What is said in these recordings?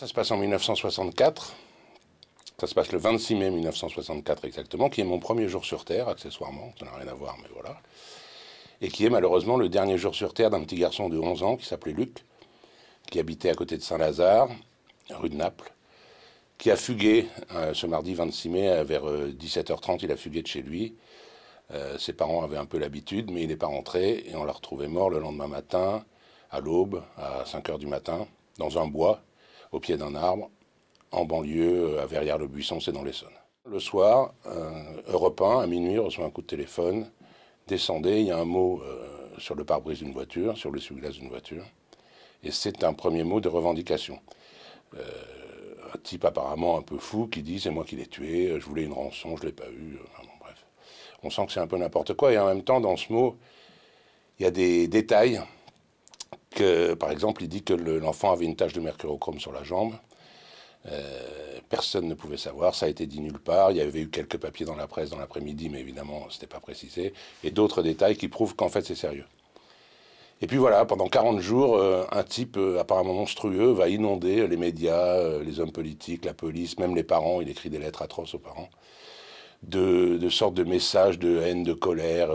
Ça se passe en 1964. Ça se passe le 26 mai 1964 exactement, qui est mon premier jour sur Terre, accessoirement, ça n'a rien à voir, mais voilà. Et qui est malheureusement le dernier jour sur Terre d'un petit garçon de 11 ans qui s'appelait Luc, qui habitait à côté de Saint-Lazare, rue de Naples, qui a fugué euh, ce mardi 26 mai euh, vers 17h30, euh, il a fugué de chez lui. ses parents avaient un peu l'habitude, mais il n'est pas rentré et on l'a retrouvé mort le lendemain matin, à l'aube, à 5h du matin, dans un bois au pied d'un arbre, en banlieue, euh, à Verrières-le-Buisson, c'est dans l'Essonne. Le soir, un Europe à minuit, reçoit un coup de téléphone. Descendez, il y a un mot euh, sur le pare-brise d'une voiture, sur le sous-glace d'une voiture. Et c'est un premier mot de revendication. Euh, un type apparemment un peu fou qui dit c'est moi qui l'ai tué, je voulais une rançon, je ne l'ai pas eu. bref. On sent que c'est un peu n'importe quoi. Et en même temps, dans ce mot, il y a des détails par exemple, il dit que l'enfant avait une tache de mercurochrome sur la jambe. Euh, personne ne pouvait savoir, ça a été dit nulle part. Il y avait eu quelques papiers dans la presse dans l'après-midi, mais évidemment, ce n'était pas précisé. Et d'autres détails qui prouvent qu'en fait, c'est sérieux. Et puis voilà, pendant 40 jours, euh, un type euh, apparemment monstrueux va inonder les médias, les hommes politiques, la police, même les parents. Il écrit des lettres atroces aux parents. De, sortes de messages de haine, de colère,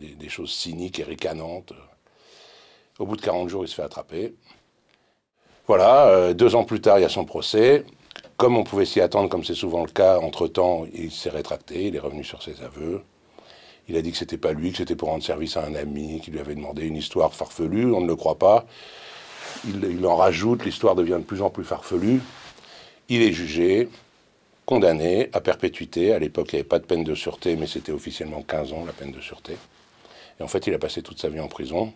des, des, choses cyniques et ricanantes. Au bout de 40 jours, il se fait attraper. Voilà, euh, deux ans plus tard, il y a son procès. Comme on pouvait s'y attendre, comme c'est souvent le cas, entre-temps, il s'est rétracté, il est revenu sur ses aveux. Il a dit que ce n'était pas lui, que c'était pour rendre service à un ami, qui lui avait demandé une histoire farfelue, on ne le croit pas. Il, il en rajoute, l'histoire devient de plus en plus farfelue. Il est jugé, condamné à perpétuité. À l'époque, il n'y avait pas de peine de sûreté, mais c'était officiellement 15 ans, la peine de sûreté. Et en fait, il a passé toute sa vie en prison,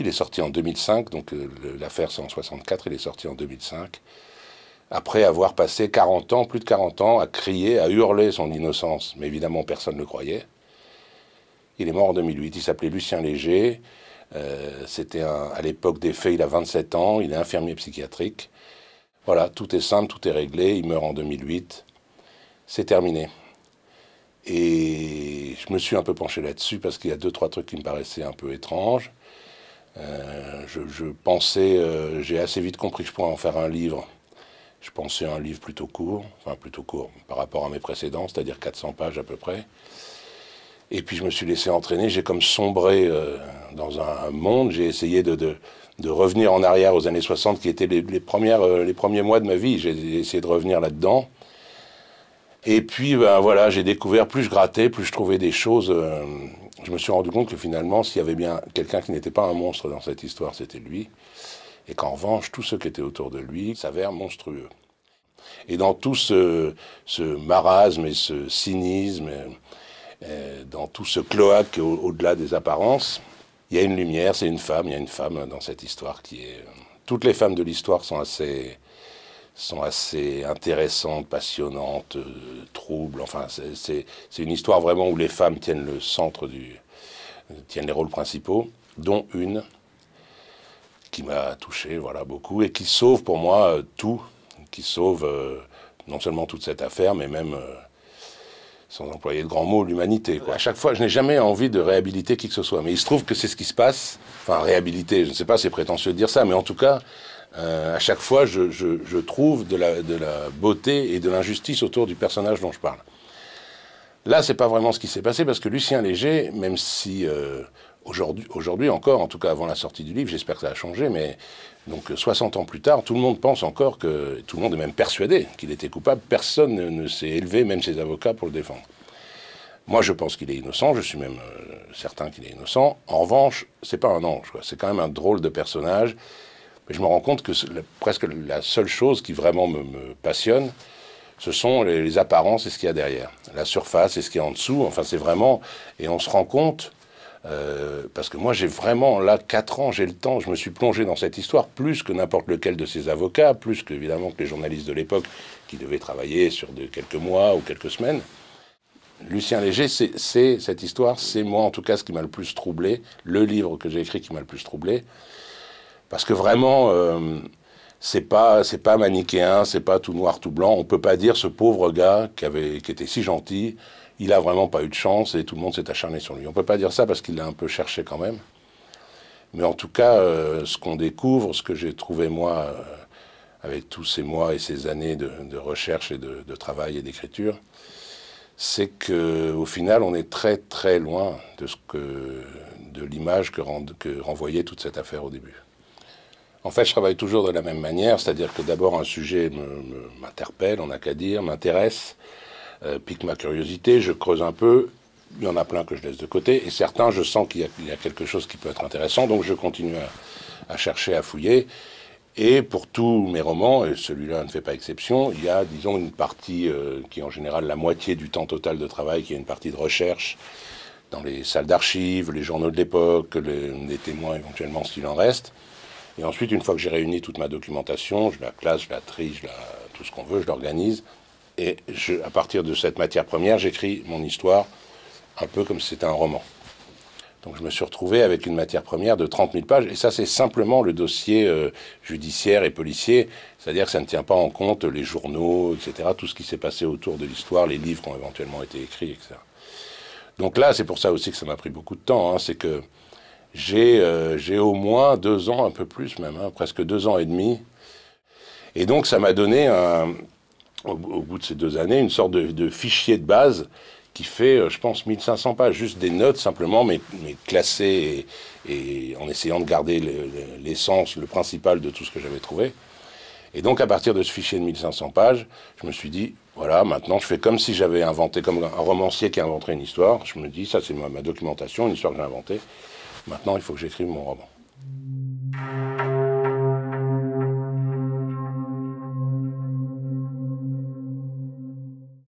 il est sorti en 2005, donc euh, l'affaire c'est en 64, il est sorti en 2005. Après avoir passé 40 ans, plus de 40 ans, à crier, à hurler son innocence, mais évidemment personne ne le croyait. Il est mort en 2008, il s'appelait Lucien Léger. Euh, c'était à l'époque des faits, il a 27 ans, il est infirmier psychiatrique. Voilà, tout est simple, tout est réglé, il meurt en 2008, c'est terminé. Et je me suis un peu penché là-dessus parce qu'il y a deux, trois trucs qui me paraissaient un peu étranges. Euh, je, pensais, euh, j'ai assez vite compris que je pourrais en faire un livre. Je pensais à un livre plutôt court, enfin plutôt court par rapport à mes précédents, c'est-à-dire 400 pages à peu près. Et puis je me suis laissé entraîner, j'ai comme sombré euh, dans un monde, j'ai essayé de, revenir en arrière aux années 60 qui étaient les, premières, les premiers mois de ma vie, j'ai essayé de revenir là-dedans. Et puis ben, voilà, j'ai découvert, plus je grattais, plus je trouvais des choses je me suis rendu compte que finalement, s'il y avait bien quelqu'un qui n'était pas un monstre dans cette histoire, c'était lui. Et qu'en revanche, tout ce qui était autour de lui s'avère monstrueux. Et dans tout ce, marasme et ce cynisme, euh, dans tout ce cloaque au-delà des apparences, il y a une lumière, c'est une femme, il y a une femme dans cette histoire qui est... Euh, toutes les femmes de l'histoire sont assez sont assez intéressantes, passionnantes, euh, troubles. Enfin, c'est une histoire vraiment où les femmes tiennent le centre du. tiennent les rôles principaux, dont une qui m'a touché voilà, beaucoup et qui sauve pour moi euh, tout, qui sauve euh, non seulement toute cette affaire, mais même. sans employer de grands mots, l'humanité. À chaque fois, je n'ai jamais envie de réhabiliter qui que ce soit. Mais il se trouve que c'est ce qui se passe. Enfin, réhabiliter, je ne sais pas, c'est prétentieux de dire ça, mais en tout cas, euh, à chaque fois, je, trouve de la, beauté et de l'injustice autour du personnage dont je parle. Là, c'est pas vraiment ce qui s'est passé parce que Lucien Léger, même si euh, aujourd'hui, encore, en tout cas avant la sortie du livre, j'espère que ça a changé, mais donc 60 ans plus tard, tout le monde pense encore que, tout le monde est même persuadé qu'il était coupable, personne ne, s'est élevé, même ses avocats, pour le défendre. Moi, je pense qu'il est innocent, je suis même euh, certain qu'il est innocent. En revanche, c'est pas un ange, c'est quand même un drôle de personnage mais je me rends compte que presque la seule chose qui vraiment me, passionne, ce sont les, apparences et ce qu'il y a derrière. La surface et ce qu'il y a en dessous, enfin c'est vraiment... Et on se rend compte, euh, parce que moi j'ai vraiment, là, 4 ans, j'ai le temps, je me suis plongé dans cette histoire, plus que n'importe lequel de ces avocats, plus évidemment que les journalistes de l'époque qui devaient travailler sur de, quelques mois ou quelques semaines. Lucien Léger, c'est cette histoire, c'est moi en tout cas ce qui m'a le plus troublé, le livre que j'ai écrit qui m'a le plus troublé. Parce que vraiment, ce euh, c'est pas c'est pas manichéen, c'est pas tout noir tout blanc. On peut pas dire ce pauvre gars qui avait était si gentil, il a vraiment pas eu de chance et tout le monde s'est acharné sur lui. On peut pas dire ça parce qu'il l'a un peu cherché quand même. Mais en tout cas, euh, ce qu'on découvre, ce que j'ai trouvé moi euh, avec tous ces mois et ces années de, recherche et de, travail et d'écriture, c'est qu'au final, on est très très loin de ce que de l'image que renvoyait toute cette affaire au début. En fait, je travaille toujours de la même manière, c'est-à-dire que d'abord un sujet m'interpelle, on n'a qu'à dire, m'intéresse, euh, pique ma curiosité, je creuse un peu, il y en a plein que je laisse de côté, et certains, je sens qu'il y, a quelque chose qui peut être intéressant, donc je continue à, chercher, à fouiller. Et pour tous mes romans, et celui-là ne fait pas exception, il y a, disons, une partie euh, qui est en général la moitié du temps total de travail, qui est une partie de recherche dans les salles d'archives, les journaux de l'époque, les, les témoins éventuellement s'il en reste. Et ensuite, une fois que j'ai réuni toute ma documentation, je la classe, je la trie, la, tout ce qu'on veut, je l'organise. Et je, à partir de cette matière première, j'écris mon histoire un peu comme si c'était un roman. Donc je me suis retrouvé avec une matière première de 30 000 pages. Et ça, c'est simplement le dossier euh, judiciaire et policier. C'est-à-dire que ça ne tient pas en compte les journaux, etc., tout ce qui s'est passé autour de l'histoire, les livres qui ont éventuellement été écrits, etc. Donc là, c'est pour ça aussi que ça m'a pris beaucoup de temps. Hein. c'est que euh, j'ai au moins deux ans, un peu plus même, hein, presque deux ans et demi. Et donc ça m'a donné, au, bout de ces deux années, une sorte de, fichier de base qui fait, euh, je pense, 1500 pages, juste des notes simplement, mais, classées et, en essayant de garder l'essence, le, principal de tout ce que j'avais trouvé. Et donc à partir de ce fichier de 1500 pages, je me suis dit, voilà, maintenant je fais comme si j'avais inventé, comme un romancier qui a inventé une histoire, je me dis, ça c'est ma, ma documentation, une histoire que j'ai inventée. Maintenant, il faut que j'écrive mon roman.